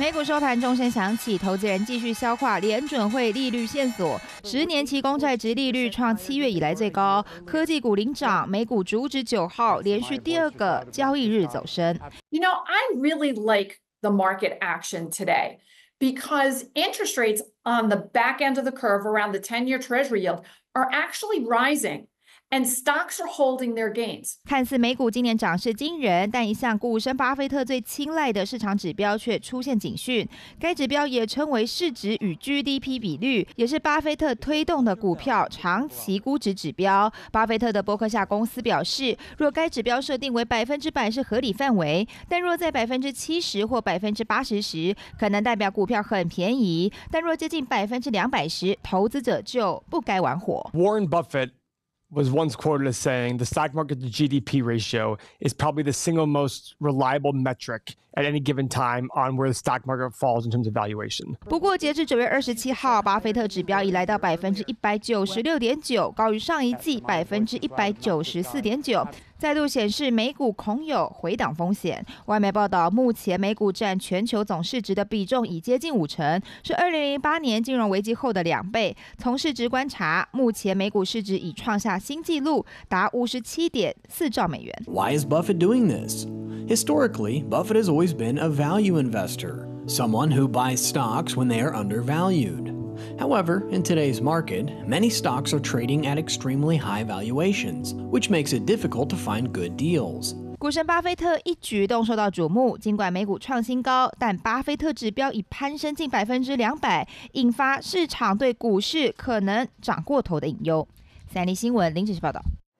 美股收盘钟声响起，投资人继续消化联准会利率线索，十年期公债值利率创七月以来最高，科技股领涨，美股主指九号连续第二个交易日走升。You know, I really like the market action today because interest rates on the back end of the curve around the ten-year treasury yield are actually rising. and are gains holding stocks。their 看似美股今年涨势惊人，但一项股神巴菲特最青睐的市场指标却出现警讯。该指标也称为市值与 GDP 比率，也是巴菲特推动的股票长期估值指标。巴菲特的伯克夏公司表示，若该指标设定为百分之百是合理范围，但若在百分之七十或百分之八十时，可能代表股票很便宜；但若接近百分之两百时，投资者就不该玩火。Warren Buffett was once quoted as saying the stock market to GDP ratio is probably the single most reliable metric at any given time on where the stock market falls in terms of valuation. 不过，截至九月二十七号，巴菲特指标已来到百分之一百九十六点九，高于上一季百分之一百九十四点九。再度显示美股恐有回档风险。外媒报道，目前美股占全球总市值的比重已接近五成，是二零零八年金融危机后的两倍。从市值观察，目前美股市值已创下新纪录，达五十七点四兆美元。Why is Buffett doing this? Historically, Buffett has always been a value investor, someone who buys stocks when they are undervalued. However, in today's market, many stocks are trading at extremely high valuations, which makes it difficult to find good deals. 股神巴菲特一举动受到瞩目，尽管美股创新高，但巴菲特指标已攀升近百分之两百，引发市场对股市可能涨过头的隐忧。三立新闻林子是报道。